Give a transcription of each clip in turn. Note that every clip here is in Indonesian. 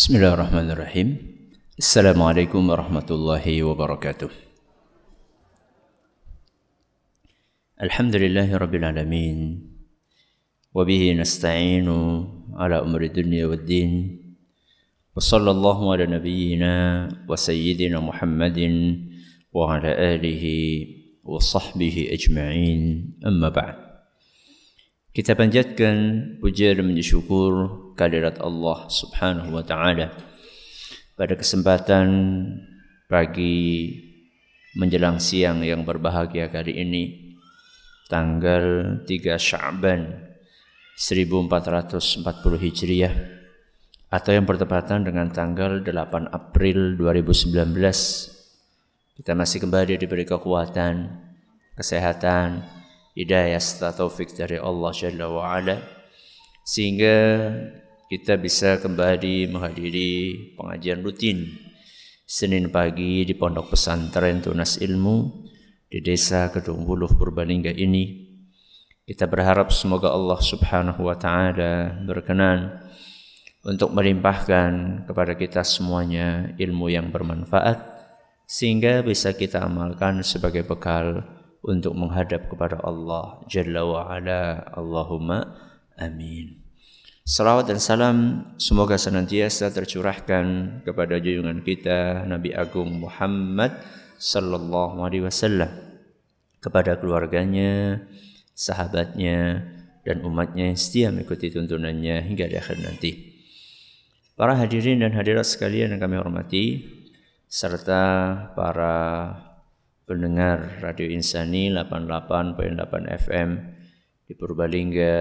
بسم الله الرحمن الرحيم السلام عليكم ورحمة الله وبركاته الحمد لله رب العالمين وبه نستعين على أمر الدنيا والدين وصلى الله على نبينا وسيدنا محمد وعلى آله وصحبه أجمعين أما بعد Kita panjatkan puja dan syukur Kaderat Allah Subhanahu wa taala. Pada kesempatan pagi menjelang siang yang berbahagia kali ini tanggal 3 Sya'ban 1440 Hijriah atau yang bertepatan dengan tanggal 8 April 2019 kita masih kembali diberi kekuatan, kesehatan, hidayah serta taufik dari Allah Jalla wa ala sehingga kita bisa kembali menghadiri pengajian rutin Senin pagi di Pondok Pesantren Tunas Ilmu di Desa Kedung Buluh Purbalingga ini. Kita berharap semoga Allah Subhanahu wa taala berkenan untuk melimpahkan kepada kita semuanya ilmu yang bermanfaat sehingga bisa kita amalkan sebagai bekal untuk menghadap kepada Allah Jalla wa ala. Allahumma amin. Salawat dan salam semoga senantiasa tercurahkan kepada junjungan kita Nabi Agung Muhammad sallallahu alaihi wasallam kepada keluarganya, sahabatnya dan umatnya yang setia mengikuti tuntunannya hingga di akhir nanti. Para hadirin dan hadirat sekalian yang kami hormati serta para pendengar Radio Insani 88.8 FM di Purbalingga,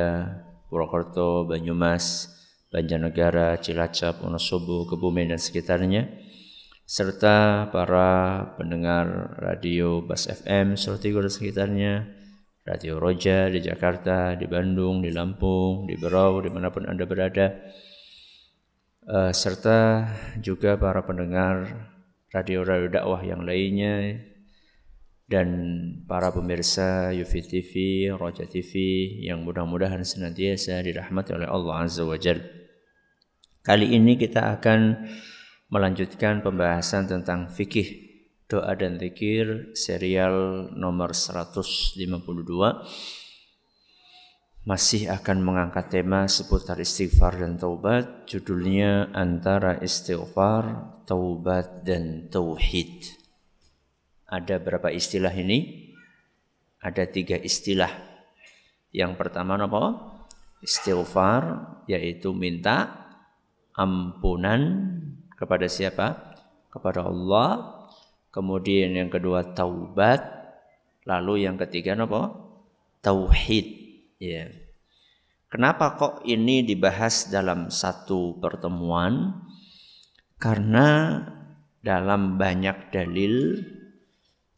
Purwokerto, Banyumas, Banjarnegara, Cilacap, Wonosobo, Kebumen dan sekitarnya serta para pendengar radio Bas FM Sortigo dan sekitarnya, Radio Roja di Jakarta, di Bandung, di Lampung, di Berau, dimanapun Anda berada, eh, serta juga para pendengar radio-radio dakwah yang lainnya dan para pemirsa Yufi TV, Roja TV yang mudah-mudahan senantiasa dirahmati oleh Allah Azza wa Jal. Kali ini kita akan melanjutkan pembahasan tentang fikih doa dan zikir serial nomor 152 masih akan mengangkat tema seputar istighfar dan taubat judulnya antara istighfar, taubat dan tauhid. Ada berapa istilah ini? Ada tiga istilah. Yang pertama apa? Istighfar, yaitu minta ampunan kepada siapa? Kepada Allah. Kemudian yang kedua taubat. Lalu yang ketiga apa? Tauhid. Ya. Kenapa kok ini dibahas dalam satu pertemuan? Karena dalam banyak dalil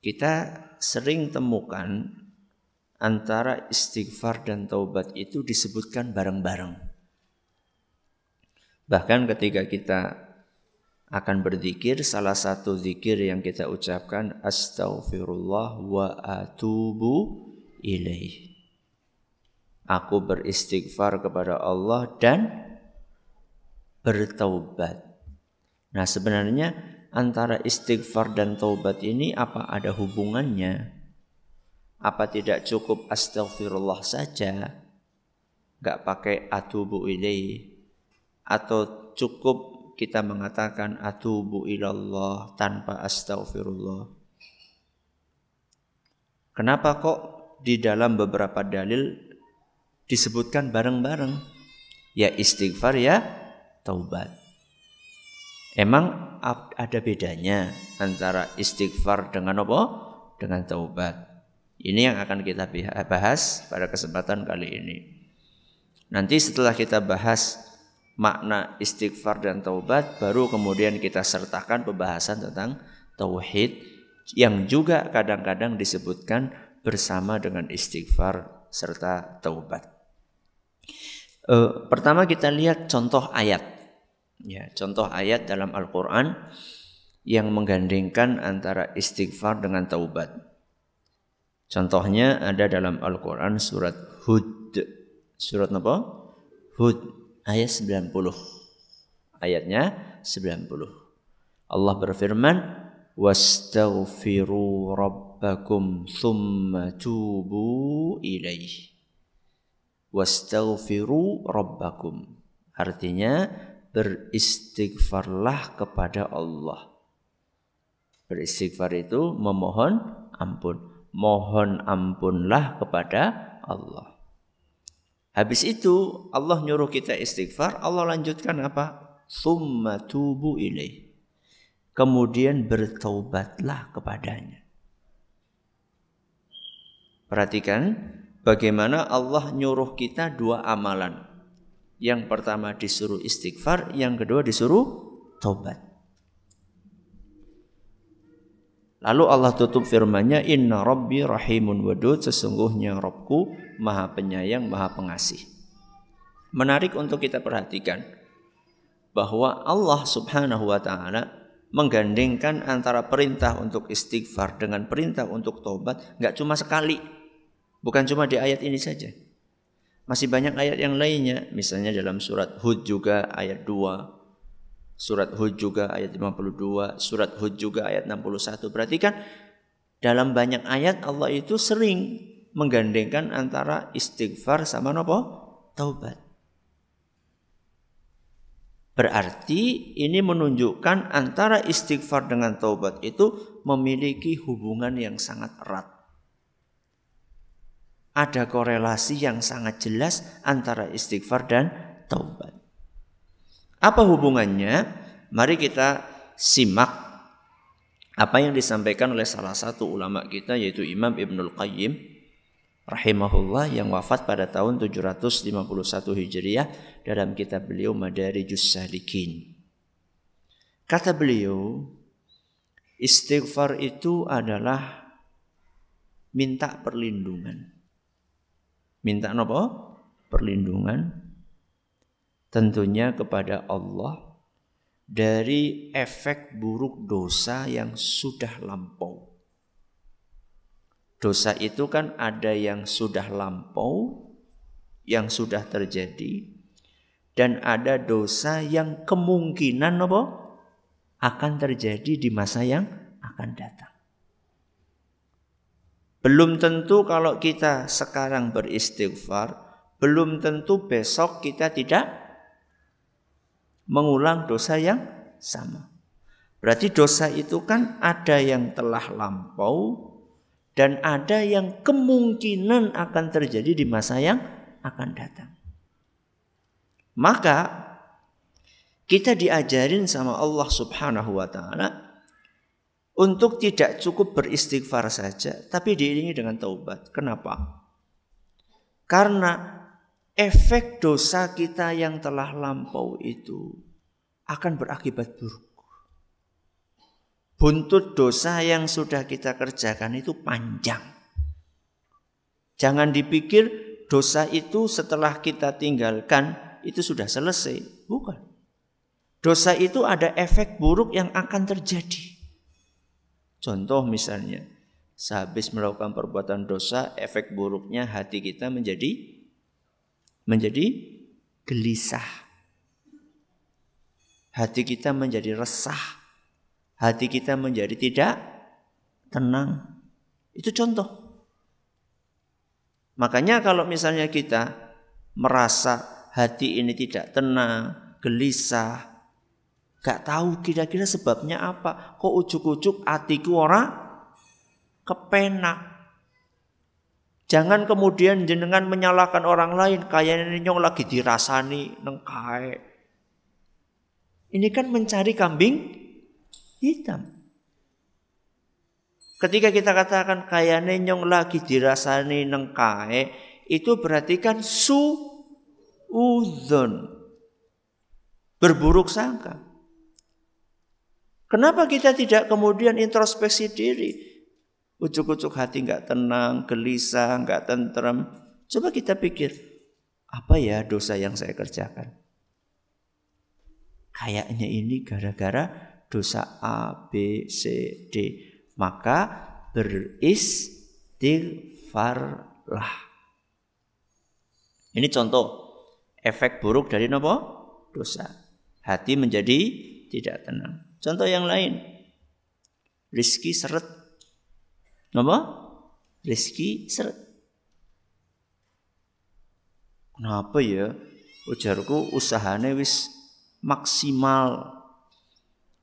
kita sering temukan antara istighfar dan taubat itu disebutkan bareng-bareng. Bahkan ketika kita akan berzikir, salah satu zikir yang kita ucapkan astaghfirullah wa atubu ilaih. Aku beristighfar kepada Allah dan bertaubat. Nah, sebenarnya antara istighfar dan taubat ini apa ada hubungannya? Apa tidak cukup astaghfirullah saja? Gak pakai atubu ilaih atau cukup kita mengatakan atubu ilallah tanpa astaghfirullah Kenapa kok di dalam beberapa dalil disebutkan bareng-bareng? Ya istighfar ya taubat. Emang ada bedanya antara istighfar dengan apa? Dengan taubat. Ini yang akan kita bahas pada kesempatan kali ini. Nanti setelah kita bahas makna istighfar dan taubat, baru kemudian kita sertakan pembahasan tentang tauhid yang juga kadang-kadang disebutkan bersama dengan istighfar serta taubat. E, pertama kita lihat contoh ayat Ya, contoh ayat dalam Al-Qur'an yang menggandengkan antara istighfar dengan taubat. Contohnya ada dalam Al-Qur'an surat Hud. Surat apa? Hud ayat 90. Ayatnya 90. Allah berfirman, "Wastaghfiru rabbakum thumma tubu ilaih." Wastaghfiru rabbakum. Artinya, beristighfarlah kepada Allah. Beristighfar itu memohon ampun. Mohon ampunlah kepada Allah. Habis itu Allah nyuruh kita istighfar, Allah lanjutkan apa? Summa tubu ilaih. Kemudian bertaubatlah kepadanya. Perhatikan bagaimana Allah nyuruh kita dua amalan. Yang pertama disuruh istighfar, yang kedua disuruh tobat. Lalu Allah tutup firman-Nya, "Inna Rabbi Rahimun Wadud, sesungguhnya Robku Maha Penyayang, Maha Pengasih." Menarik untuk kita perhatikan bahwa Allah Subhanahu wa taala menggandengkan antara perintah untuk istighfar dengan perintah untuk tobat. nggak cuma sekali bukan cuma di ayat ini saja masih banyak ayat yang lainnya, misalnya dalam surat Hud juga ayat 2, surat Hud juga ayat 52, surat Hud juga ayat 61. Berarti kan dalam banyak ayat Allah itu sering menggandengkan antara istighfar sama nopo taubat. Berarti ini menunjukkan antara istighfar dengan taubat itu memiliki hubungan yang sangat erat ada korelasi yang sangat jelas antara istighfar dan taubat. Apa hubungannya? Mari kita simak apa yang disampaikan oleh salah satu ulama kita yaitu Imam Ibnul Qayyim rahimahullah yang wafat pada tahun 751 Hijriah dalam kitab beliau Madarijus Salikin. Kata beliau, istighfar itu adalah minta perlindungan. Minta apa? Perlindungan tentunya kepada Allah dari efek buruk dosa yang sudah lampau. Dosa itu kan ada yang sudah lampau, yang sudah terjadi, dan ada dosa yang kemungkinan apa? akan terjadi di masa yang akan datang. Belum tentu kalau kita sekarang beristighfar, belum tentu besok kita tidak mengulang dosa yang sama. Berarti dosa itu kan ada yang telah lampau dan ada yang kemungkinan akan terjadi di masa yang akan datang. Maka kita diajarin sama Allah Subhanahu wa taala untuk tidak cukup beristighfar saja, tapi diiringi dengan taubat. Kenapa? Karena efek dosa kita yang telah lampau itu akan berakibat buruk. Buntut dosa yang sudah kita kerjakan itu panjang. Jangan dipikir dosa itu setelah kita tinggalkan itu sudah selesai. Bukan. Dosa itu ada efek buruk yang akan terjadi Contoh misalnya, sehabis melakukan perbuatan dosa, efek buruknya hati kita menjadi menjadi gelisah. Hati kita menjadi resah. Hati kita menjadi tidak tenang. Itu contoh. Makanya kalau misalnya kita merasa hati ini tidak tenang, gelisah, Gak tahu kira-kira sebabnya apa. Kok ujuk-ujuk hatiku ora kepenak. Jangan kemudian jenengan menyalahkan orang lain. kaya nenyong lagi dirasani nengkai Ini kan mencari kambing hitam. Ketika kita katakan kaya nenyong lagi dirasani nengkai itu berarti kan su berburuk sangka. Kenapa kita tidak kemudian introspeksi diri? Ujuk-ujuk hati nggak tenang, gelisah, nggak tentrem. Coba kita pikir, apa ya dosa yang saya kerjakan? Kayaknya ini gara-gara dosa A, B, C, D. Maka beristighfarlah. Ini contoh efek buruk dari nopo dosa. Hati menjadi tidak tenang. Contoh yang lain. Rizki seret. Kenapa? Rizki seret. Kenapa ya? Ujarku usahanya wis maksimal.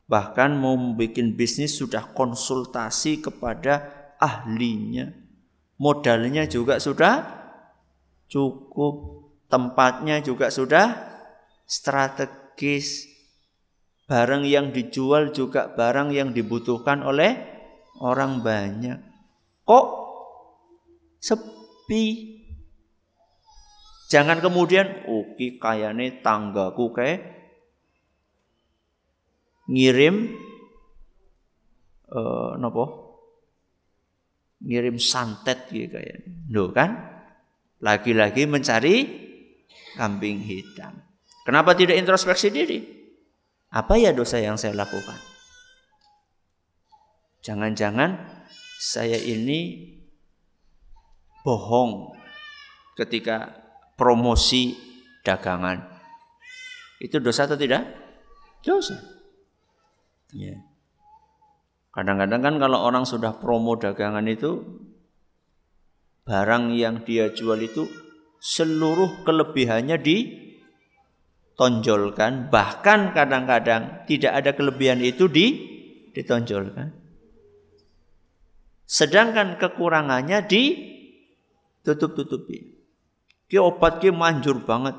Bahkan mau bikin bisnis sudah konsultasi kepada ahlinya. Modalnya juga sudah cukup. Tempatnya juga sudah strategis barang yang dijual juga barang yang dibutuhkan oleh orang banyak. Kok sepi? Jangan kemudian, oke oh, tangga tanggaku kayak ngirim uh, nopo ngirim santet gitu kayak, Loh kan? Lagi-lagi mencari kambing hitam. Kenapa tidak introspeksi diri? Apa ya dosa yang saya lakukan? Jangan-jangan saya ini bohong ketika promosi dagangan. Itu dosa atau tidak? Dosa. Ya. Kadang-kadang kan kalau orang sudah promo dagangan itu barang yang dia jual itu seluruh kelebihannya di ditonjolkan, bahkan kadang-kadang tidak ada kelebihan itu di ditonjolkan. Sedangkan kekurangannya di tutup tutupi Ki obat ki manjur banget.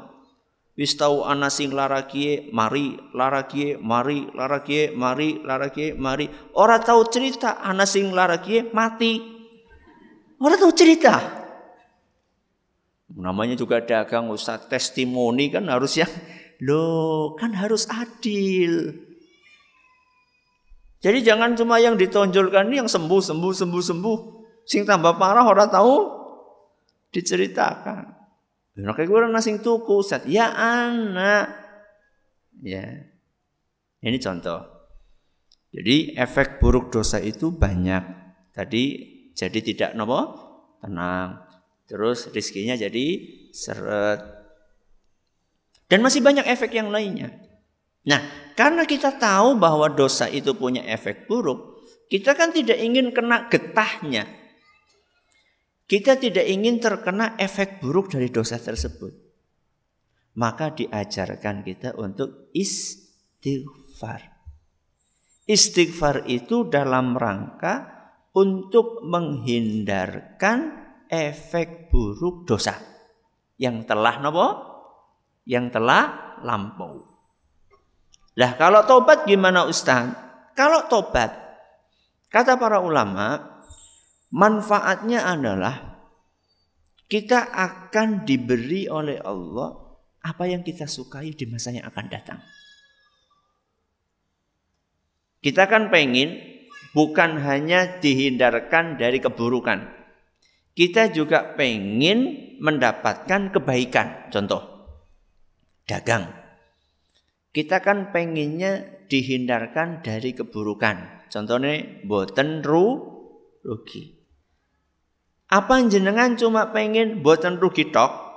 Wis tahu anasing sing lara kie, mari, lara kie, mari, lara kie, mari, lara kie, mari. orang tahu cerita anasing sing lara kie mati. orang tahu cerita. Namanya juga dagang, usah testimoni kan harus yang Loh, kan harus adil. Jadi jangan cuma yang ditonjolkan ini yang sembuh, sembuh, sembuh, sembuh. Sing tambah parah orang tahu diceritakan. Nah, kayak gue orang sing tuku, set. Ya anak. Ya. Ini contoh. Jadi efek buruk dosa itu banyak. Tadi jadi tidak nopo tenang. Terus rizkinya jadi seret dan masih banyak efek yang lainnya. Nah, karena kita tahu bahwa dosa itu punya efek buruk, kita kan tidak ingin kena getahnya. Kita tidak ingin terkena efek buruk dari dosa tersebut. Maka diajarkan kita untuk istighfar. Istighfar itu dalam rangka untuk menghindarkan efek buruk dosa yang telah nopo yang telah lampau. Lah kalau tobat gimana Ustaz? Kalau tobat, kata para ulama, manfaatnya adalah kita akan diberi oleh Allah apa yang kita sukai di masa yang akan datang. Kita kan pengen bukan hanya dihindarkan dari keburukan. Kita juga pengen mendapatkan kebaikan. Contoh, dagang. Kita kan pengennya dihindarkan dari keburukan. Contohnya boten ru rugi. Apa jenengan cuma pengen boten rugi tok?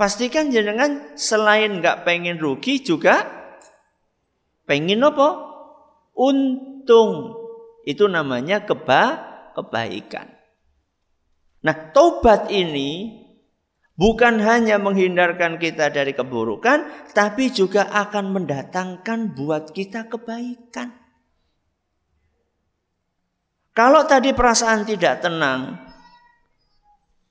Pastikan jenengan selain nggak pengen rugi juga pengen apa? Untung. Itu namanya keba kebaikan. Nah, tobat ini bukan hanya menghindarkan kita dari keburukan, tapi juga akan mendatangkan buat kita kebaikan. Kalau tadi perasaan tidak tenang,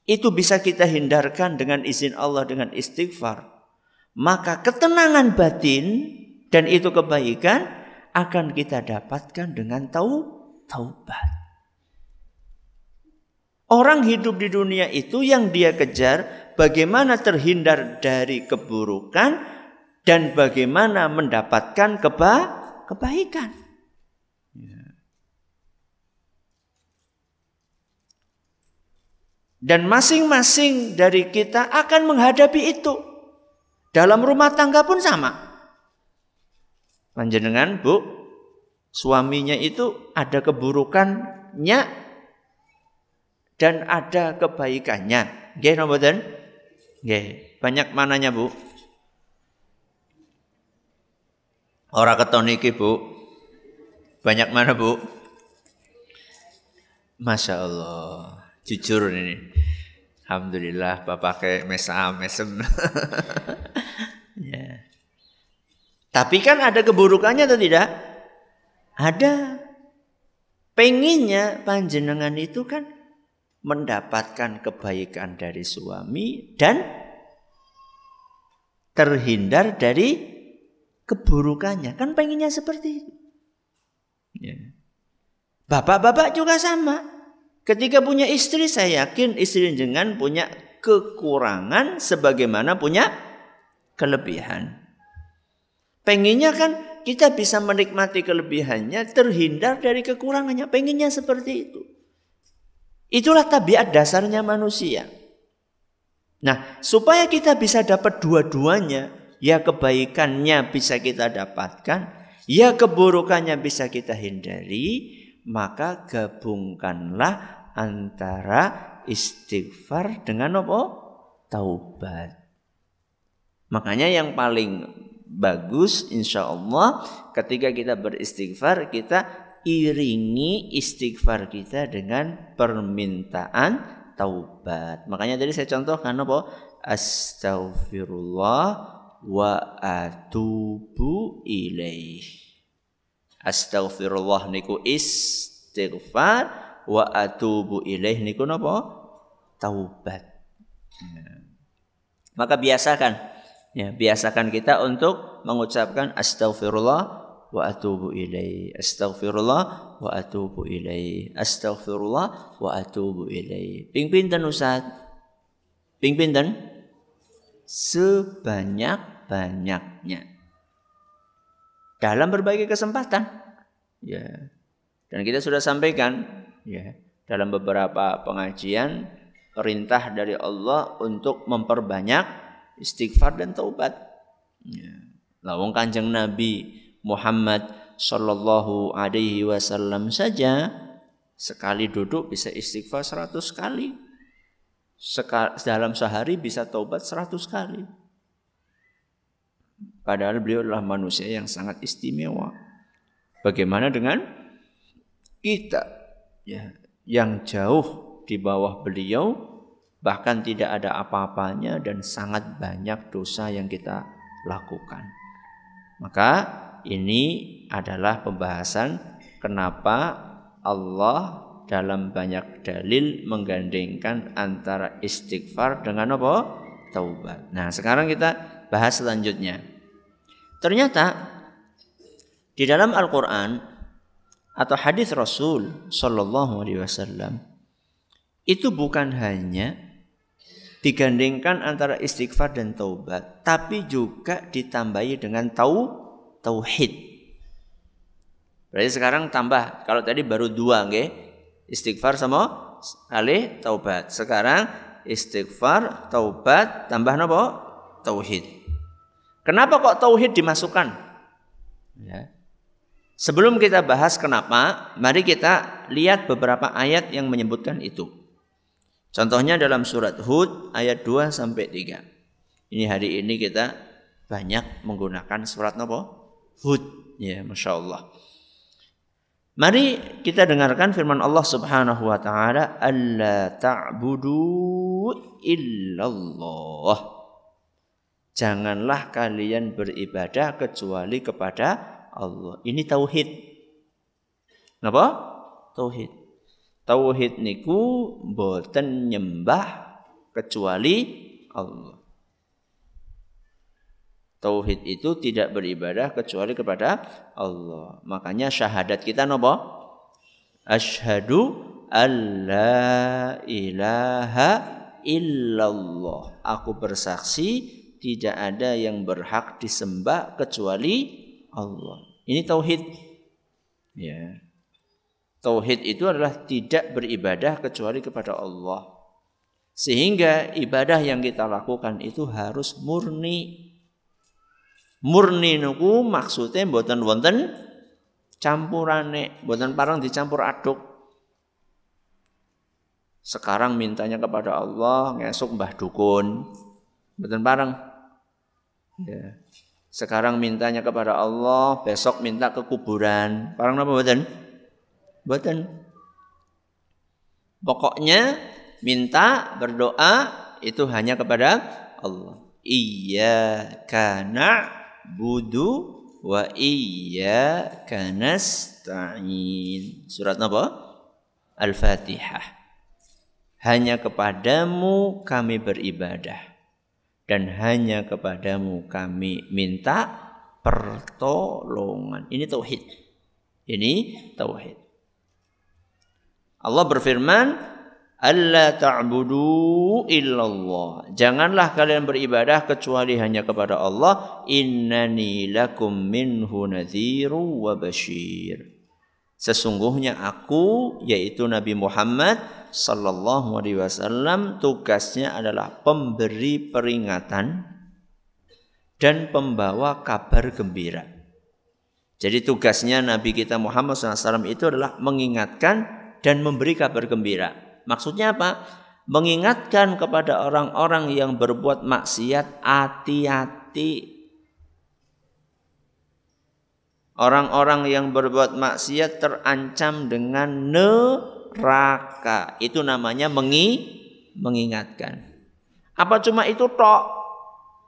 itu bisa kita hindarkan dengan izin Allah dengan istighfar. Maka ketenangan batin dan itu kebaikan akan kita dapatkan dengan tahu taubat. Orang hidup di dunia itu yang dia kejar bagaimana terhindar dari keburukan dan bagaimana mendapatkan keba kebaikan. Dan masing-masing dari kita akan menghadapi itu. Dalam rumah tangga pun sama. Panjenengan, Bu, suaminya itu ada keburukannya dan ada kebaikannya. Nggih napa Okay. banyak mananya, Bu? Orang keton iki, Bu. Banyak mana, Bu? Masya Allah, jujur ini. Alhamdulillah, Bapak kayak mesam, mesem. ya. Tapi kan ada keburukannya atau tidak? Ada. Penginnya panjenengan itu kan mendapatkan kebaikan dari suami dan terhindar dari keburukannya. Kan pengennya seperti itu. Ya. Bapak-bapak juga sama. Ketika punya istri, saya yakin istri jenengan punya kekurangan sebagaimana punya kelebihan. Pengennya kan kita bisa menikmati kelebihannya, terhindar dari kekurangannya. Pengennya seperti itu. Itulah tabiat dasarnya manusia. Nah, supaya kita bisa dapat dua-duanya, ya kebaikannya bisa kita dapatkan, ya keburukannya bisa kita hindari, maka gabungkanlah antara istighfar dengan apa? Taubat. Makanya yang paling bagus insya Allah ketika kita beristighfar kita iringi istighfar kita dengan permintaan taubat. Makanya tadi saya contohkan apa? Astaghfirullah wa atubu ilaih. Astaghfirullah niku istighfar wa atubu ilaih niku napa? Taubat. Ya. Maka biasakan ya, biasakan kita untuk mengucapkan astaghfirullah wa atubu ilai astaghfirullah wa atubu ilai astaghfirullah wa atubu ilai ping pinten Ustaz ping pinten sebanyak-banyaknya dalam berbagai kesempatan ya dan kita sudah sampaikan ya dalam beberapa pengajian perintah dari Allah untuk memperbanyak istighfar dan taubat ya lawang kanjeng Nabi Muhammad Shallallahu Alaihi Wasallam saja sekali duduk bisa istighfar 100 kali Sekal, dalam sehari bisa taubat 100 kali padahal beliau adalah manusia yang sangat istimewa bagaimana dengan kita ya yang jauh di bawah beliau bahkan tidak ada apa-apanya dan sangat banyak dosa yang kita lakukan maka ini adalah pembahasan kenapa Allah dalam banyak dalil menggandengkan antara istighfar dengan apa? Taubat. Nah, sekarang kita bahas selanjutnya. Ternyata di dalam Al-Qur'an atau hadis Rasul Shallallahu alaihi wasallam itu bukan hanya digandengkan antara istighfar dan taubat, tapi juga ditambahi dengan tau tauhid. Berarti sekarang tambah kalau tadi baru dua nggih. Istighfar sama alih taubat. Sekarang istighfar, taubat, tambah nopo Tauhid. Kenapa kok tauhid dimasukkan? Ya. Sebelum kita bahas kenapa, mari kita lihat beberapa ayat yang menyebutkan itu. Contohnya dalam surat Hud ayat 2 sampai 3. Ini hari ini kita banyak menggunakan surat nopo? Hud ya Masya Allah Mari kita dengarkan firman Allah Subhanahu wa taala, "Alla ta'budu illallah." Janganlah kalian beribadah kecuali kepada Allah. Ini tauhid. Napa? Tauhid. Tauhid niku boten nyembah kecuali Allah. Tauhid itu tidak beribadah kecuali kepada Allah. Makanya syahadat kita nopo? Ashadu alla ilaha illallah. Aku bersaksi tidak ada yang berhak disembah kecuali Allah. Ini tauhid. Ya. Tauhid itu adalah tidak beribadah kecuali kepada Allah. Sehingga ibadah yang kita lakukan itu harus murni Murni nuku maksudnya buatan wonten campurane, buatan parang dicampur aduk. Sekarang mintanya kepada Allah, ngesuk mbah dukun. buatan parang. Ya. Sekarang mintanya kepada Allah, besok minta ke kuburan. Parang apa buatan buatan Pokoknya minta berdoa itu hanya kepada Allah. iya karena na'budu wa iyyaka nasta'in. Surat apa? Al-Fatihah. Hanya kepadamu kami beribadah dan hanya kepadamu kami minta pertolongan. Ini tauhid. Ini tauhid. Allah berfirman, Allah ta'budu illallah. Janganlah kalian beribadah kecuali hanya kepada Allah. Innani lakum minhu nadhiru wa bashir. Sesungguhnya aku yaitu Nabi Muhammad sallallahu alaihi wasallam tugasnya adalah pemberi peringatan dan pembawa kabar gembira. Jadi tugasnya Nabi kita Muhammad SAW itu adalah mengingatkan dan memberi kabar gembira. Maksudnya apa? Mengingatkan kepada orang-orang yang berbuat maksiat hati-hati. Orang-orang yang berbuat maksiat terancam dengan neraka. Itu namanya mengi mengingatkan. Apa cuma itu tok?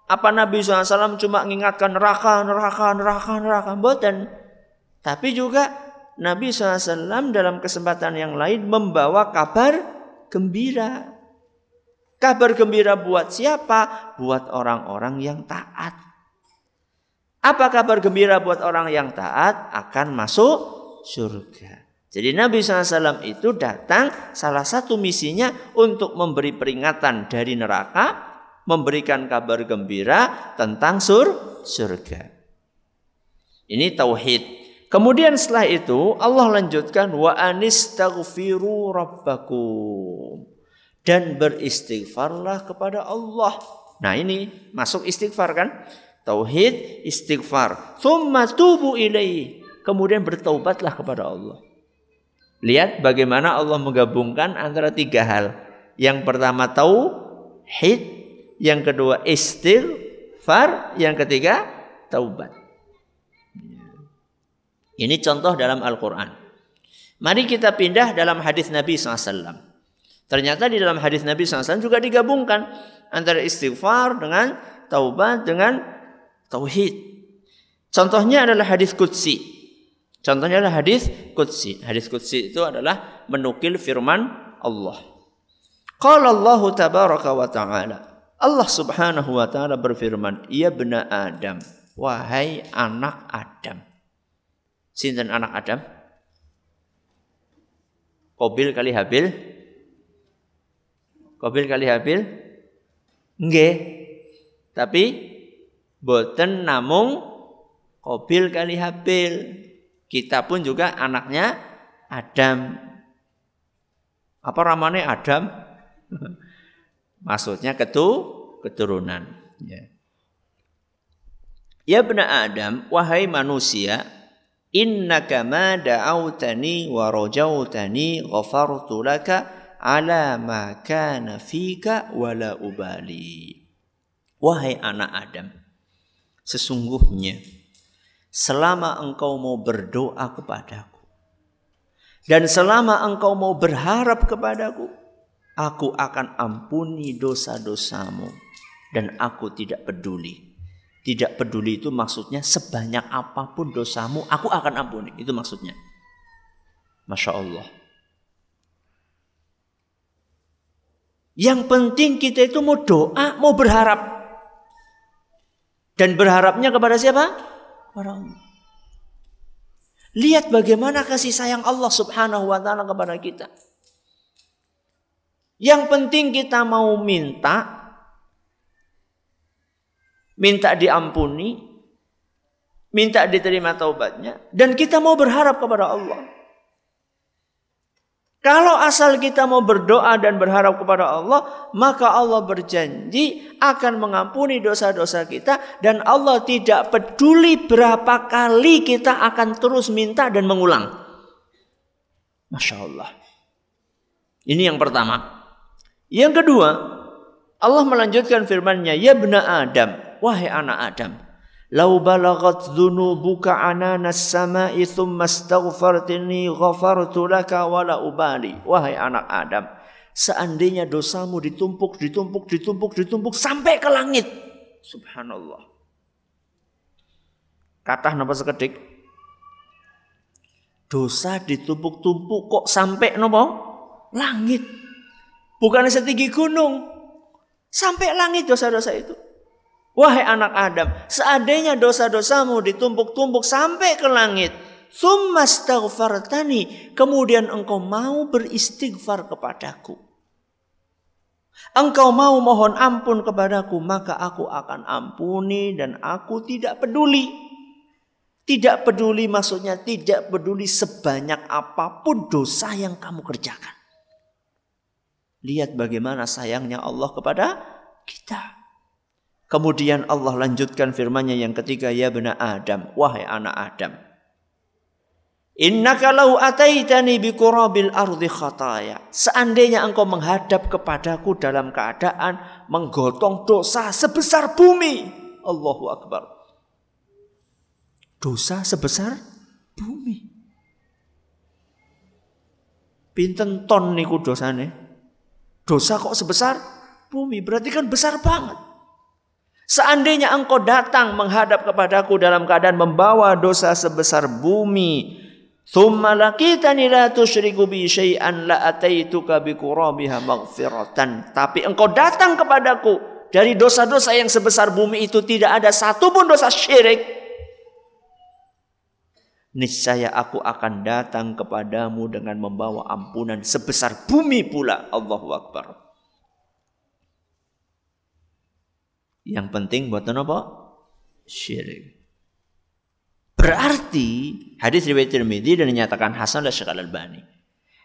Apa Nabi SAW cuma mengingatkan neraka, neraka, neraka, neraka? Boten. Tapi juga Nabi SAW dalam kesempatan yang lain membawa kabar gembira. Kabar gembira buat siapa? Buat orang-orang yang taat. Apa kabar gembira buat orang yang taat? Akan masuk surga. Jadi Nabi SAW itu datang salah satu misinya untuk memberi peringatan dari neraka, memberikan kabar gembira tentang sur surga. Ini tauhid Kemudian setelah itu Allah lanjutkan wa anistaghfiru rabbakum dan beristighfarlah kepada Allah. Nah, ini masuk istighfar kan? Tauhid, istighfar. Thumma tubu ilaihi. Kemudian bertaubatlah kepada Allah. Lihat bagaimana Allah menggabungkan antara tiga hal. Yang pertama tauhid, yang kedua istighfar, yang ketiga taubat. Ini contoh dalam Al-Quran. Mari kita pindah dalam hadis Nabi SAW. Ternyata di dalam hadis Nabi SAW juga digabungkan antara istighfar dengan taubat dengan tauhid. Contohnya adalah hadis Qudsi. Contohnya adalah hadis qudsi. Hadis qudsi itu adalah menukil firman Allah. Qala Allah tabaraka wa taala. Allah Subhanahu wa taala berfirman, Ia ya benar Adam, wahai anak Adam." Sinten anak Adam? Kobil kali Habil? Kobil kali Habil? Nggih. Tapi boten namung Kobil kali Habil. Kita pun juga anaknya Adam. Apa ramane Adam? Maksudnya ketu keturunan. Ya. ya benar Adam, wahai manusia, innaka ma da'autani wa rajautani ghafartu laka ala ma kana fika wala ubali wahai anak Adam sesungguhnya selama engkau mau berdoa kepadaku dan selama engkau mau berharap kepadaku aku akan ampuni dosa-dosamu dan aku tidak peduli tidak peduli itu maksudnya sebanyak apapun dosamu, aku akan ampuni. Itu maksudnya. Masya Allah. Yang penting kita itu mau doa, mau berharap. Dan berharapnya kepada siapa? Kepada Allah. Lihat bagaimana kasih sayang Allah subhanahu wa ta'ala kepada kita. Yang penting kita mau minta, minta diampuni, minta diterima taubatnya, dan kita mau berharap kepada Allah. Kalau asal kita mau berdoa dan berharap kepada Allah, maka Allah berjanji akan mengampuni dosa-dosa kita dan Allah tidak peduli berapa kali kita akan terus minta dan mengulang. Masya Allah. Ini yang pertama. Yang kedua, Allah melanjutkan firman-Nya, "Ya benar Adam, wahai anak Adam, "Lau balaghat dzunubuka ananas sama'i tsumma astaghfartini ghafartu laka wala ubali." Wahai anak Adam, seandainya dosamu ditumpuk, ditumpuk, ditumpuk, ditumpuk sampai ke langit. Subhanallah. Kata napa sekedik? Dosa ditumpuk-tumpuk kok sampai nopo? Langit. Bukan setinggi gunung. Sampai langit dosa-dosa itu. Wahai anak Adam, seandainya dosa-dosamu ditumpuk-tumpuk sampai ke langit, summastaghfartani, kemudian engkau mau beristighfar kepadaku. Engkau mau mohon ampun kepadaku, maka aku akan ampuni dan aku tidak peduli. Tidak peduli maksudnya tidak peduli sebanyak apapun dosa yang kamu kerjakan. Lihat bagaimana sayangnya Allah kepada kita. Kemudian Allah lanjutkan firman-Nya yang ketiga, ya bena Adam, wahai anak Adam. Innaka law ataitani bi qurabil ardi khataya. Seandainya engkau menghadap kepadaku dalam keadaan menggotong dosa sebesar bumi. Allahu akbar. Dosa sebesar bumi. Pinten ton niku dosane? Dosa kok sebesar bumi? Berarti kan besar banget. Seandainya engkau datang menghadap kepadaku dalam keadaan membawa dosa sebesar bumi, bi syai'an la ataituka bi qurabiha maghfiratan. Tapi engkau datang kepadaku dari dosa-dosa yang sebesar bumi itu tidak ada satu pun dosa syirik. Niscaya aku akan datang kepadamu dengan membawa ampunan sebesar bumi pula. Allahu Akbar. Yang penting buat apa? Syirik. Berarti hadis riwayat Tirmidzi dan dinyatakan hasan oleh Syekh Al-Albani.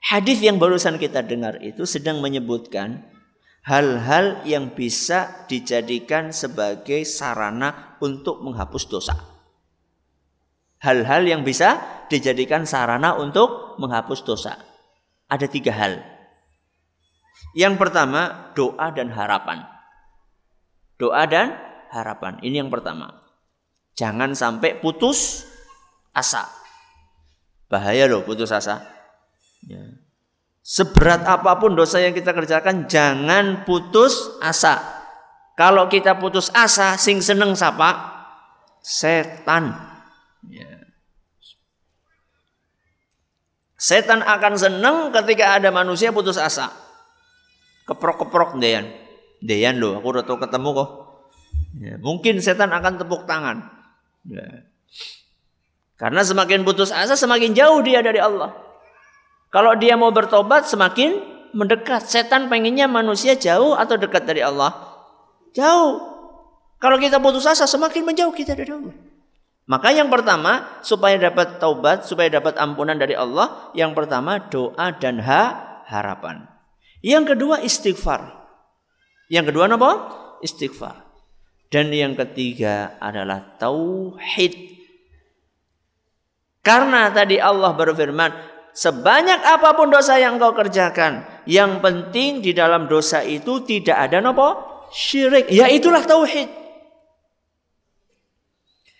Hadis yang barusan kita dengar itu sedang menyebutkan hal-hal yang bisa dijadikan sebagai sarana untuk menghapus dosa. Hal-hal yang bisa dijadikan sarana untuk menghapus dosa. Ada tiga hal. Yang pertama, doa dan harapan. Doa dan harapan. Ini yang pertama. Jangan sampai putus asa. Bahaya loh putus asa. Ya. Seberat apapun dosa yang kita kerjakan, jangan putus asa. Kalau kita putus asa, sing seneng siapa? Setan. Ya. Setan akan seneng ketika ada manusia putus asa. Keprok-keprok -keprok Deyan loh, aku udah tau ketemu kok. Ya, mungkin setan akan tepuk tangan. Ya. Karena semakin putus asa, semakin jauh dia dari Allah. Kalau dia mau bertobat, semakin mendekat. Setan pengennya manusia jauh atau dekat dari Allah? Jauh. Kalau kita putus asa, semakin menjauh kita dari Allah. Maka yang pertama, supaya dapat taubat, supaya dapat ampunan dari Allah, yang pertama doa dan ha, harapan. Yang kedua istighfar. Yang kedua apa? Istighfar. Dan yang ketiga adalah tauhid. Karena tadi Allah berfirman, sebanyak apapun dosa yang kau kerjakan, yang penting di dalam dosa itu tidak ada nopo syirik. Ya itulah tauhid.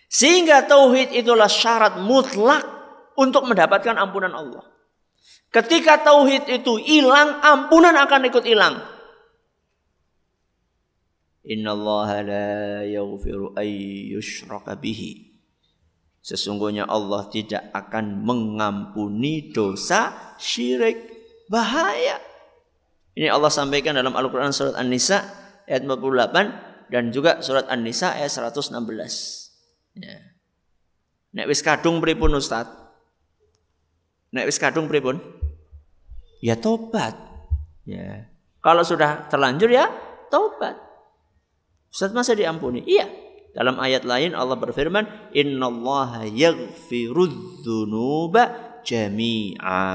Sehingga tauhid itulah syarat mutlak untuk mendapatkan ampunan Allah. Ketika tauhid itu hilang, ampunan akan ikut hilang innallaha la yaghfiru ay yushraka bihi Sesungguhnya Allah tidak akan mengampuni dosa syirik bahaya. Ini Allah sampaikan dalam Al-Quran surat An-Nisa ayat 48 dan juga surat An-Nisa ayat 116. Ya. Nek wis kadung pripun Ustaz? Nek wis kadung pripun? Ya tobat. Ya. Kalau sudah terlanjur ya tobat. Ustaz masa diampuni? Iya. Dalam ayat lain Allah berfirman, Allah yaghfirudz-dzunuba jami'a."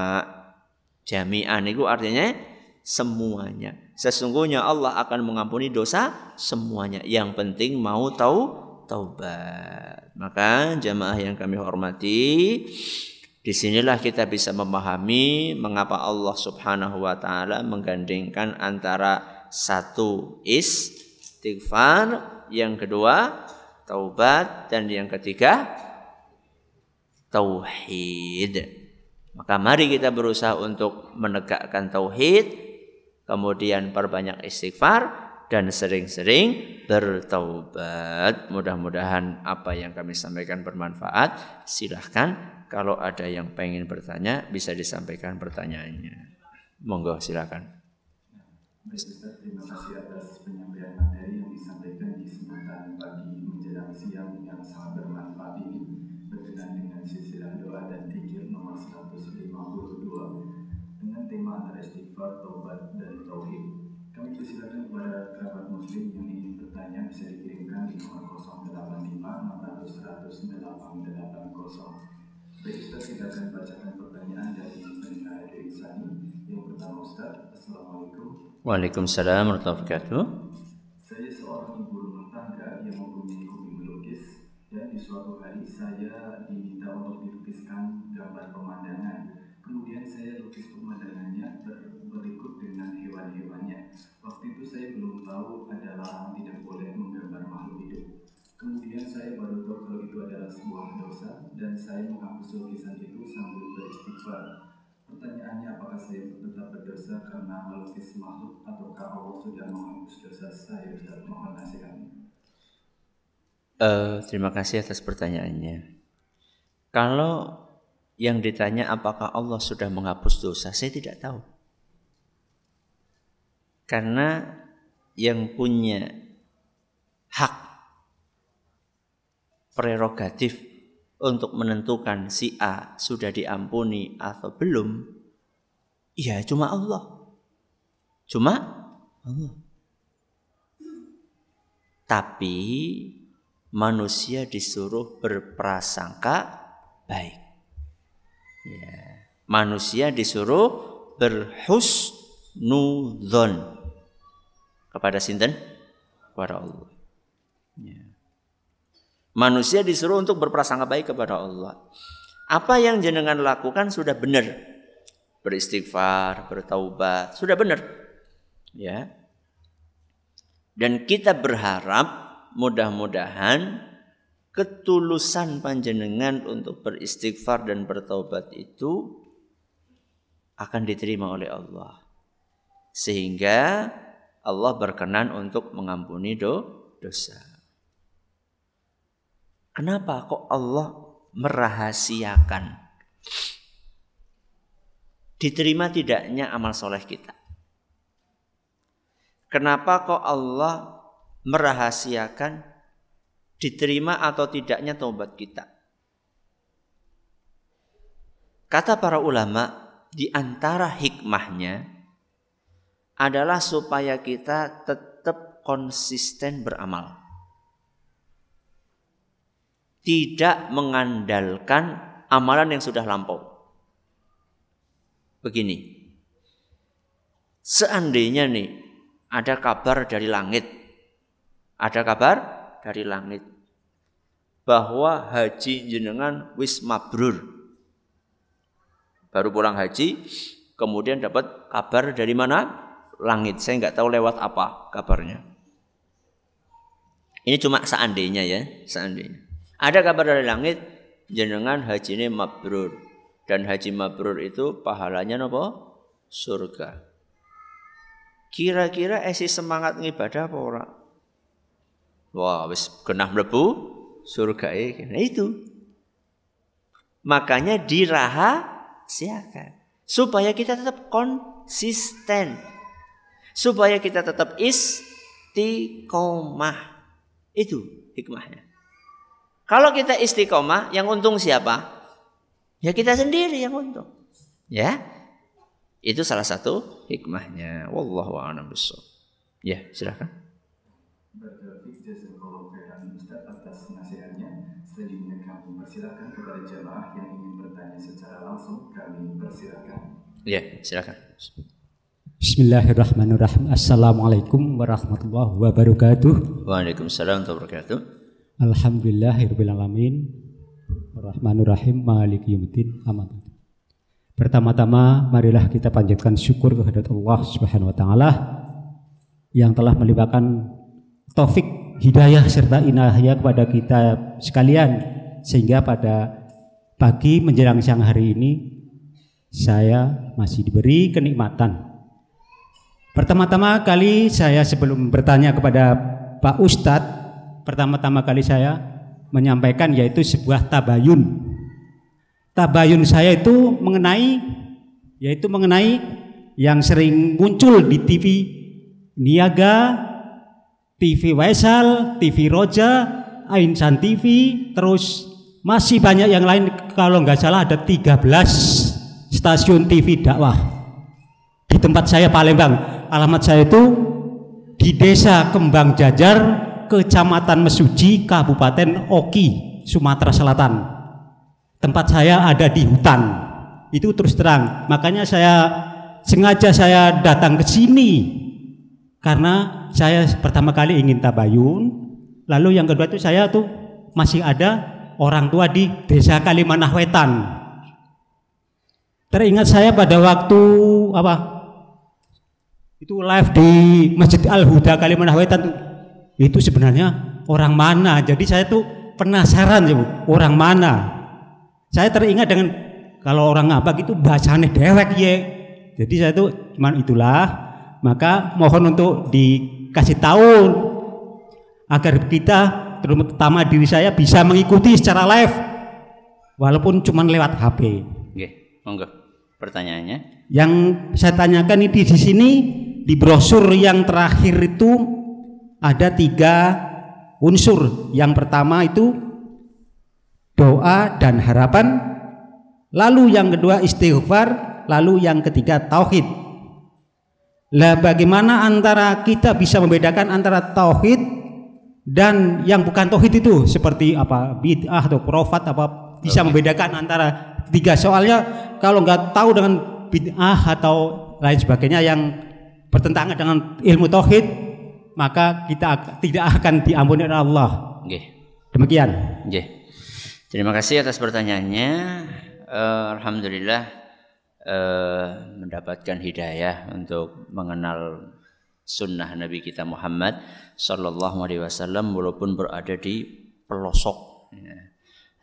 Jami'a itu artinya semuanya. Sesungguhnya Allah akan mengampuni dosa semuanya. Yang penting mau tahu taubat. Maka jamaah yang kami hormati, Disinilah kita bisa memahami mengapa Allah Subhanahu wa Ta'ala menggandengkan antara satu is istighfar, yang kedua taubat dan yang ketiga tauhid. Maka mari kita berusaha untuk menegakkan tauhid, kemudian perbanyak istighfar dan sering-sering bertaubat. Mudah-mudahan apa yang kami sampaikan bermanfaat. Silahkan kalau ada yang pengen bertanya bisa disampaikan pertanyaannya. Monggo silakan. Baik, terima kasih atas penyampaian materi yang disampaikan di kesempatan pagi menjelang siang yang sangat bermanfaat ini berkenaan dengan sisi doa dan zikir nomor 152 dengan tema antara istighfar, taubat, dan tauhid. Kami persilakan kepada kerabat muslim yang ingin bertanya bisa dikirimkan di nomor 085 600 100 880. Baik, kita akan bacakan pertanyaan dari Mbak Eri Sani. Yang pertama Assalamualaikum. Waalaikumsalam warahmatullahi wabarakatuh. Saya seorang ibu rumah tangga yang mempunyai hobi melukis dan di suatu hari saya diminta untuk dilukiskan gambar pemandangan. Kemudian saya lukis pemandangannya berikut dengan hewan-hewannya. Waktu itu saya belum tahu ada larangan tidak boleh menggambar makhluk hidup. Kemudian saya baru tahu kalau itu adalah sebuah dosa dan saya menghapus lukisan itu sambil beristighfar pertanyaannya apakah saya tetap berdosa karena melukis makhluk ataukah Allah sudah menghapus dosa saya dan mohon nasihatnya uh, eh, terima kasih atas pertanyaannya kalau yang ditanya apakah Allah sudah menghapus dosa saya tidak tahu karena yang punya hak prerogatif untuk menentukan si A sudah diampuni atau belum Ya cuma Allah. Cuma Allah. Tapi manusia disuruh berprasangka baik. Ya. Manusia disuruh berhusnudzon kepada sinten? Kepada Allah. Ya. Manusia disuruh untuk berprasangka baik kepada Allah. Apa yang jenengan lakukan sudah benar beristighfar, bertaubat, sudah benar. Ya. Dan kita berharap mudah-mudahan ketulusan panjenengan untuk beristighfar dan bertaubat itu akan diterima oleh Allah. Sehingga Allah berkenan untuk mengampuni do dosa. Kenapa kok Allah merahasiakan? diterima tidaknya amal soleh kita. Kenapa kok Allah merahasiakan diterima atau tidaknya taubat kita? Kata para ulama, di antara hikmahnya adalah supaya kita tetap konsisten beramal. Tidak mengandalkan amalan yang sudah lampau begini. Seandainya nih ada kabar dari langit. Ada kabar dari langit bahwa haji jenengan wis mabrur. Baru pulang haji, kemudian dapat kabar dari mana? Langit. Saya nggak tahu lewat apa kabarnya. Ini cuma seandainya ya, seandainya. Ada kabar dari langit, jenengan haji ini mabrur. Dan haji mabrur itu pahalanya nopo? Surga. Kira-kira esi semangat ngibadah apa ora? Wah, wis genah mlebu surga iki. E. Nah itu. Makanya dirahasiakan supaya kita tetap konsisten. Supaya kita tetap istiqomah. Itu hikmahnya. Kalau kita istiqomah, yang untung siapa? Ya kita sendiri yang untung. Ya. Itu salah satu hikmahnya. Wallahu a'lam bissawab. Ya, silakan. Berarti jasa atas nasihatnya. kepada yang ingin bertanya secara langsung. Kami Ya, silakan. Bismillahirrahmanirrahim. Assalamualaikum warahmatullahi wabarakatuh. Waalaikumsalam warahmatullahi wabarakatuh. alamin. Rahmanurrahim Malik Yumtin Amat. Pertama-tama marilah kita panjatkan syukur kepada Allah Subhanahu wa taala yang telah melibatkan taufik hidayah serta inayah kepada kita sekalian sehingga pada pagi menjelang siang hari ini saya masih diberi kenikmatan. Pertama-tama kali saya sebelum bertanya kepada Pak Ustadz, pertama-tama kali saya menyampaikan yaitu sebuah tabayun. Tabayun saya itu mengenai yaitu mengenai yang sering muncul di TV Niaga, TV Waisal, TV Roja, Ainsan TV, terus masih banyak yang lain kalau nggak salah ada 13 stasiun TV dakwah di tempat saya Palembang alamat saya itu di desa Kembang Jajar Kecamatan Mesuji, Kabupaten Oki, Sumatera Selatan. Tempat saya ada di hutan. Itu terus terang. Makanya saya sengaja saya datang ke sini karena saya pertama kali ingin tabayun. Lalu yang kedua itu saya tuh masih ada orang tua di desa Kalimanah Wetan. Teringat saya pada waktu apa? Itu live di Masjid Al Huda Kalimantan Wetan itu sebenarnya orang mana. Jadi saya tuh penasaran sih Bu, orang mana. Saya teringat dengan kalau orang ngabak itu bahasannya dewek ya. Jadi saya tuh cuman itulah, maka mohon untuk dikasih tahu agar kita terutama diri saya bisa mengikuti secara live walaupun cuman lewat HP. Oke, monggo pertanyaannya. Yang saya tanyakan ini di sini di brosur yang terakhir itu ada tiga unsur. Yang pertama itu doa dan harapan, lalu yang kedua istighfar, lalu yang ketiga tauhid. Lah bagaimana antara kita bisa membedakan antara tauhid dan yang bukan tauhid itu seperti apa bid'ah atau profat apa bisa membedakan antara tiga soalnya kalau nggak tahu dengan bid'ah atau lain sebagainya yang bertentangan dengan ilmu tauhid maka kita tidak akan diampuni oleh Allah. Okay. Demikian. Okay. Terima kasih atas pertanyaannya. Uh, Alhamdulillah uh, mendapatkan hidayah untuk mengenal sunnah Nabi kita Muhammad Sallallahu Alaihi Wasallam walaupun berada di pelosok. Ya.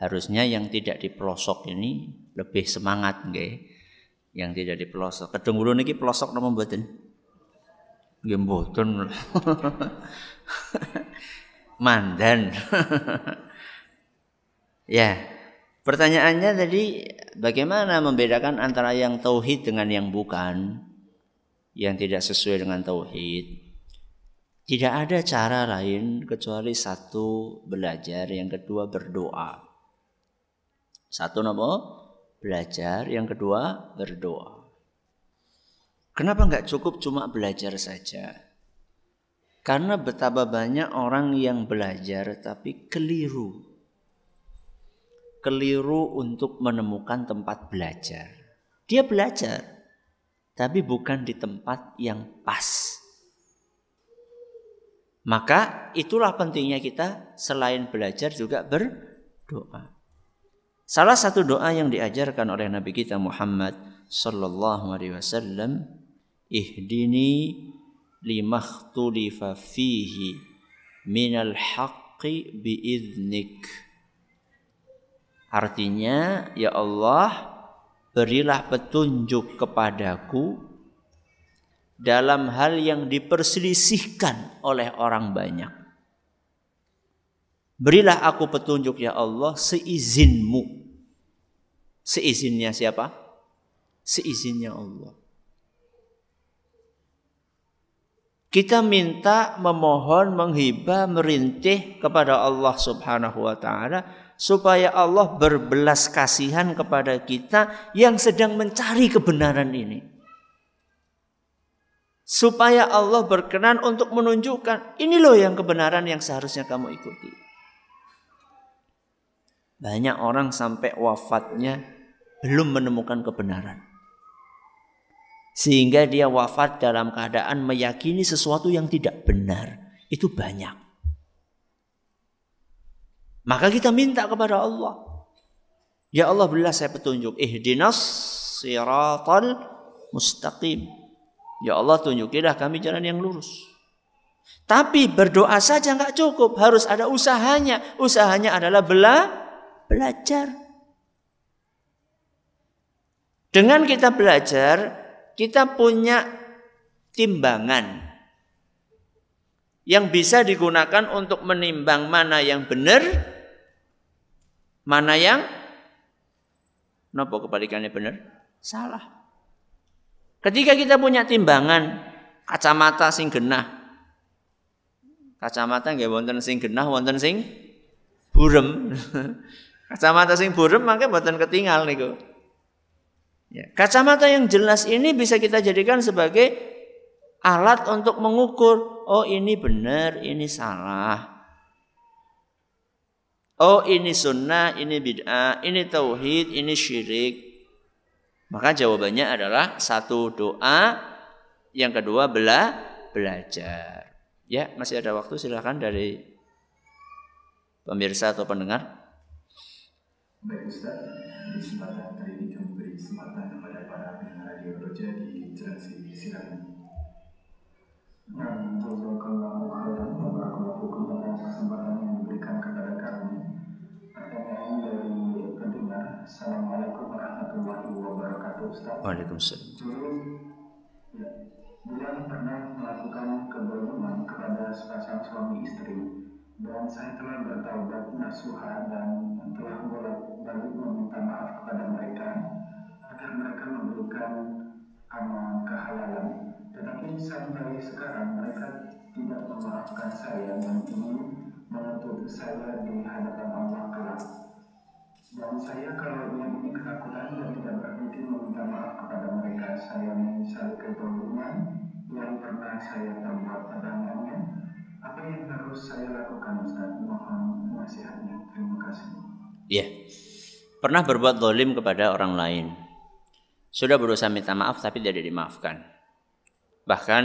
Harusnya yang tidak di pelosok ini lebih semangat, okay? Yang tidak di pelosok. Kedung pelosok nomor mboten? Nggih mboten. Mandan. ya. Pertanyaannya tadi bagaimana membedakan antara yang tauhid dengan yang bukan? Yang tidak sesuai dengan tauhid. Tidak ada cara lain kecuali satu belajar, yang kedua berdoa. Satu nopo belajar, yang kedua berdoa. Kenapa nggak cukup cuma belajar saja? Karena betapa banyak orang yang belajar tapi keliru. Keliru untuk menemukan tempat belajar. Dia belajar, tapi bukan di tempat yang pas. Maka itulah pentingnya kita selain belajar juga berdoa. Salah satu doa yang diajarkan oleh Nabi kita Muhammad sallallahu alaihi wasallam ihdini limakhtulifa fihi minal haqqi biiznik Artinya ya Allah berilah petunjuk kepadaku dalam hal yang diperselisihkan oleh orang banyak. Berilah aku petunjuk ya Allah seizinmu. Seizinnya siapa? Seizinnya Allah. Kita minta, memohon, menghibah, merintih kepada Allah Subhanahu wa taala supaya Allah berbelas kasihan kepada kita yang sedang mencari kebenaran ini. Supaya Allah berkenan untuk menunjukkan ini loh yang kebenaran yang seharusnya kamu ikuti. Banyak orang sampai wafatnya belum menemukan kebenaran sehingga dia wafat dalam keadaan meyakini sesuatu yang tidak benar. Itu banyak. Maka kita minta kepada Allah. Ya Allah belilah saya petunjuk. Ihdinas siratal mustaqim. Ya Allah tunjukilah kami jalan yang lurus. Tapi berdoa saja nggak cukup. Harus ada usahanya. Usahanya adalah bela, belajar. Dengan kita belajar, kita punya timbangan yang bisa digunakan untuk menimbang mana yang benar, mana yang nopo kebalikannya benar, salah. Ketika kita punya timbangan, kacamata sing genah. Kacamata nggih wonten sing genah, wonten sing burem. kacamata sing burem mangke mboten ketinggal niku. Ya, kacamata yang jelas ini bisa kita jadikan sebagai alat untuk mengukur, oh ini benar, ini salah. Oh ini sunnah, ini bid'ah, ini tauhid, ini syirik. Maka jawabannya adalah satu doa, yang kedua bela belajar. Ya, masih ada waktu silahkan dari pemirsa atau pendengar. Baik Ustaz, di Assalamualaikum warahmatullahi wabarakatuh Ustaz. Waalaikumsalam. Dulu ya, Bulan pernah melakukan kebohongan kepada sepasang suami istri dan saya telah bertaubat nasuha dan telah bolak balik meminta maaf kepada mereka agar mereka memberikan amal kehalalan. Tetapi sampai sekarang mereka tidak memaafkan saya dan ini menuntut saya di hadapan Allah kelak. Dan saya kalau yang ini ketakutan dan tidak berhenti meminta maaf kepada mereka. Saya menyesali kebohongan yang pernah saya perbuat terhadapnya. Apa yang harus saya lakukan Ustaz? Mohon nasihatnya. Terima kasih. Iya. Yeah. Pernah berbuat dolim kepada orang lain. Sudah berusaha minta maaf tapi tidak dimaafkan. Bahkan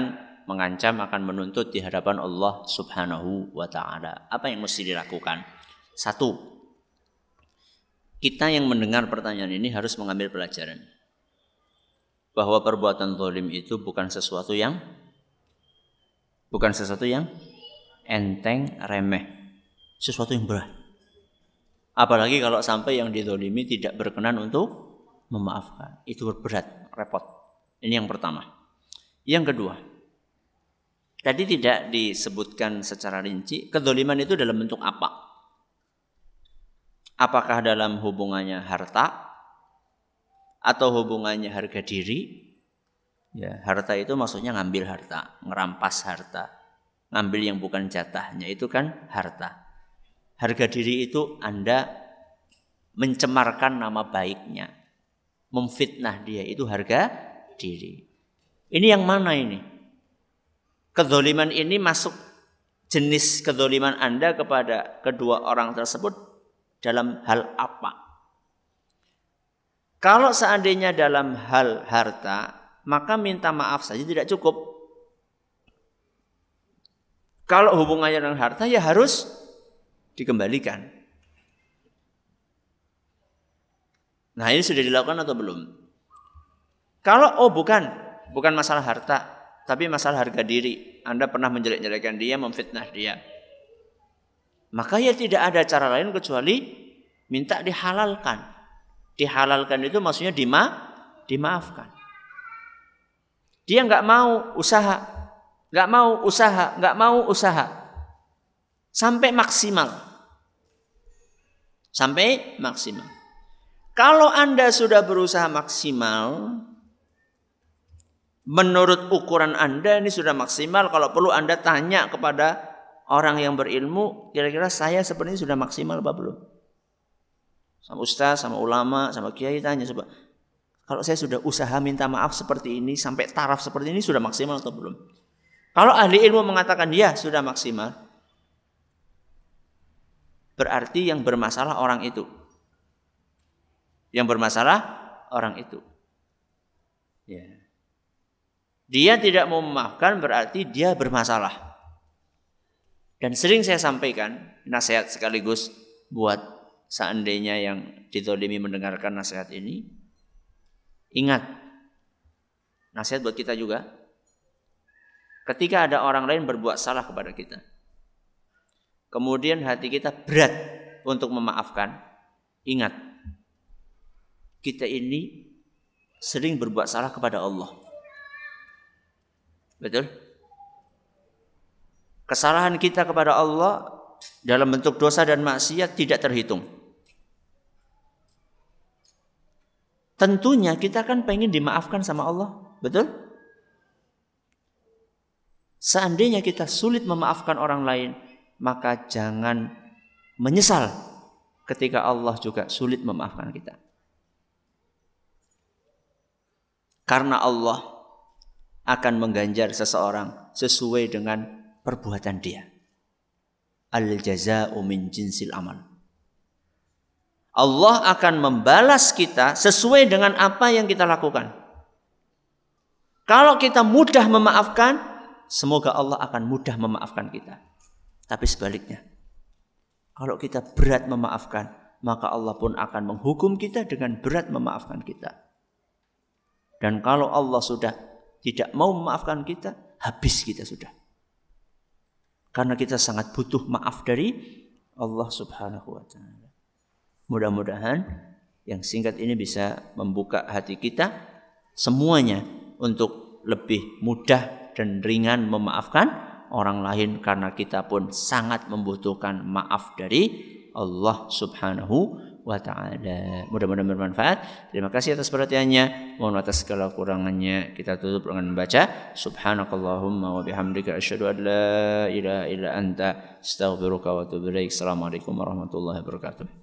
mengancam akan menuntut di hadapan Allah Subhanahu wa taala. Apa yang mesti dilakukan? Satu, kita yang mendengar pertanyaan ini harus mengambil pelajaran bahwa perbuatan zalim itu bukan sesuatu yang bukan sesuatu yang enteng, remeh, sesuatu yang berat. Apalagi kalau sampai yang didolimi tidak berkenan untuk memaafkan. Itu berat, repot. Ini yang pertama. Yang kedua, tadi tidak disebutkan secara rinci kedoliman itu dalam bentuk apa. Apakah dalam hubungannya harta atau hubungannya harga diri? Ya, harta itu maksudnya ngambil harta, ngerampas harta, ngambil yang bukan jatahnya itu kan harta. Harga diri itu Anda mencemarkan nama baiknya, memfitnah dia itu harga diri. Ini yang mana ini? Kedoliman ini masuk jenis kedoliman Anda kepada kedua orang tersebut dalam hal apa. Kalau seandainya dalam hal harta, maka minta maaf saja tidak cukup. Kalau hubungannya dengan harta ya harus dikembalikan. Nah ini sudah dilakukan atau belum? Kalau oh bukan, bukan masalah harta, tapi masalah harga diri. Anda pernah menjelek-jelekan dia, memfitnah dia. Maka ya tidak ada cara lain kecuali minta dihalalkan. Dihalalkan itu maksudnya dima, dimaafkan. Dia nggak mau usaha, nggak mau usaha, nggak mau usaha sampai maksimal, sampai maksimal. Kalau anda sudah berusaha maksimal, menurut ukuran anda ini sudah maksimal. Kalau perlu anda tanya kepada orang yang berilmu kira-kira saya sebenarnya sudah maksimal apa belum? Sama ustaz, sama ulama, sama kiai tanya coba. Kalau saya sudah usaha minta maaf seperti ini sampai taraf seperti ini sudah maksimal atau belum? Kalau ahli ilmu mengatakan ya sudah maksimal, berarti yang bermasalah orang itu. Yang bermasalah orang itu. Ya. Dia tidak mau memaafkan berarti dia bermasalah. Dan sering saya sampaikan nasihat sekaligus buat seandainya yang ditolimi mendengarkan nasihat ini. Ingat, nasihat buat kita juga. Ketika ada orang lain berbuat salah kepada kita. Kemudian hati kita berat untuk memaafkan. Ingat, kita ini sering berbuat salah kepada Allah. Betul? Kesalahan kita kepada Allah dalam bentuk dosa dan maksiat tidak terhitung. Tentunya kita kan pengen dimaafkan sama Allah, betul? Seandainya kita sulit memaafkan orang lain, maka jangan menyesal ketika Allah juga sulit memaafkan kita. Karena Allah akan mengganjar seseorang sesuai dengan perbuatan dia. Al jaza'u min jinsil amal. Allah akan membalas kita sesuai dengan apa yang kita lakukan. Kalau kita mudah memaafkan, semoga Allah akan mudah memaafkan kita. Tapi sebaliknya, kalau kita berat memaafkan, maka Allah pun akan menghukum kita dengan berat memaafkan kita. Dan kalau Allah sudah tidak mau memaafkan kita, habis kita sudah karena kita sangat butuh maaf dari Allah Subhanahu wa taala. Mudah-mudahan yang singkat ini bisa membuka hati kita semuanya untuk lebih mudah dan ringan memaafkan orang lain karena kita pun sangat membutuhkan maaf dari Allah Subhanahu wa taala. Mudah-mudahan bermanfaat. Terima kasih atas perhatiannya. Mohon atas segala kurangannya. Kita tutup dengan membaca subhanakallahumma wa bihamdika asyhadu an la ilaha illa anta astaghfiruka wa Assalamualaikum warahmatullahi wabarakatuh.